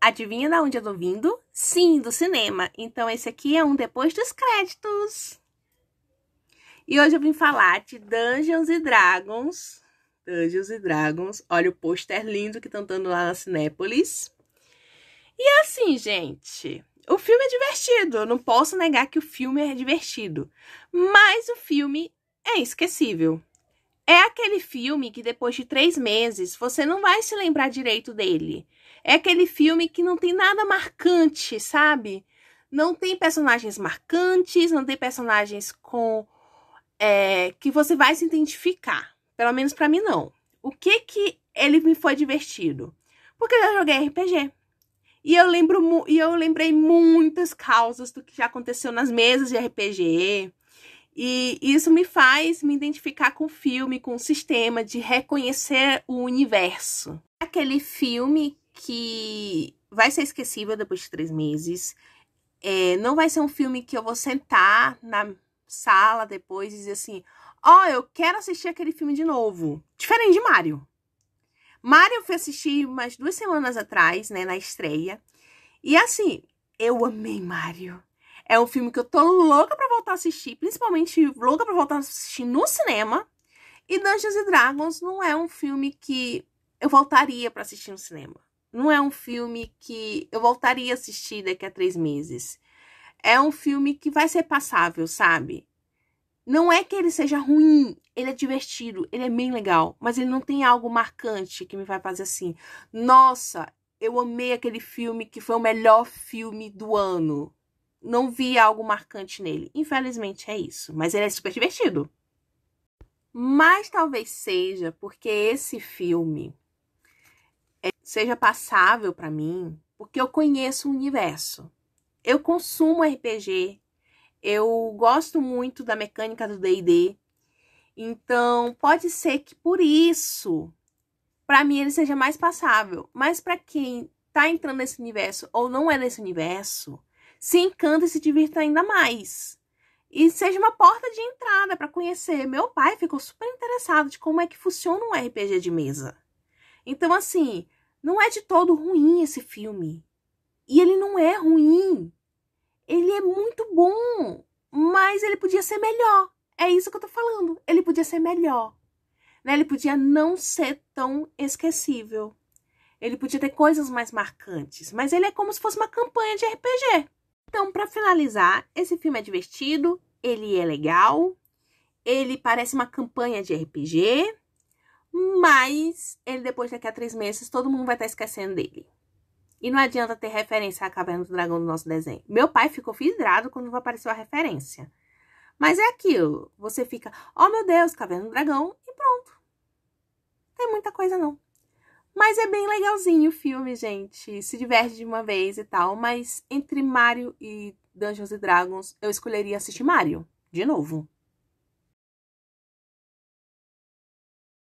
Adivinha de onde eu tô vindo? Sim, do cinema. Então esse aqui é um depois dos créditos. E hoje eu vim falar de Dungeons e Dragons. Dungeons e Dragons. Olha o pôster lindo que estão dando lá na Cinépolis. E é assim, gente, o filme é divertido. Eu não posso negar que o filme é divertido. Mas o filme é esquecível. É aquele filme que depois de três meses você não vai se lembrar direito dele. É aquele filme que não tem nada marcante, sabe? Não tem personagens marcantes, não tem personagens com é, que você vai se identificar. Pelo menos para mim não. O que que ele me foi divertido? Porque eu já joguei RPG. E eu lembro e eu lembrei muitas causas do que já aconteceu nas mesas de RPG. E isso me faz me identificar com o filme, com o sistema de reconhecer o universo. Aquele filme que vai ser esquecível depois de três meses. É, não vai ser um filme que eu vou sentar na sala depois e dizer assim: Ó, oh, eu quero assistir aquele filme de novo. Diferente de Mario. Mario foi fui assistir umas duas semanas atrás, né, na estreia. E assim, eu amei Mario. É um filme que eu tô louca pra voltar a assistir, principalmente louca pra voltar a assistir no cinema. E Dungeons and Dragons não é um filme que eu voltaria para assistir no cinema. Não é um filme que eu voltaria a assistir daqui a três meses. É um filme que vai ser passável, sabe? Não é que ele seja ruim, ele é divertido, ele é bem legal, mas ele não tem algo marcante que me vai fazer assim. Nossa, eu amei aquele filme que foi o melhor filme do ano não vi algo marcante nele. Infelizmente é isso. Mas ele é super divertido. Mas talvez seja porque esse filme é, seja passável para mim, porque eu conheço o universo. Eu consumo RPG, eu gosto muito da mecânica do D&D. Então, pode ser que por isso para mim ele seja mais passável, mas para quem tá entrando nesse universo ou não é nesse universo, se encanta e se divirta ainda mais. E seja uma porta de entrada para conhecer. Meu pai ficou super interessado de como é que funciona um RPG de mesa. Então, assim, não é de todo ruim esse filme. E ele não é ruim. Ele é muito bom, mas ele podia ser melhor. É isso que eu tô falando. Ele podia ser melhor. Né? Ele podia não ser tão esquecível. Ele podia ter coisas mais marcantes, mas ele é como se fosse uma campanha de RPG. Então, para finalizar, esse filme é divertido, ele é legal, ele parece uma campanha de RPG, mas ele depois daqui a três meses todo mundo vai estar tá esquecendo dele. E não adianta ter referência à Caverna do Dragão no nosso desenho. Meu pai ficou vidrado quando apareceu a referência. Mas é aquilo, você fica, oh meu Deus, Caverna do Dragão, e pronto. Não tem muita coisa não. Mas é bem legalzinho o filme, gente. Se diverte de uma vez e tal. Mas entre Mario e Dungeons and Dragons, eu escolheria assistir Mario, de novo.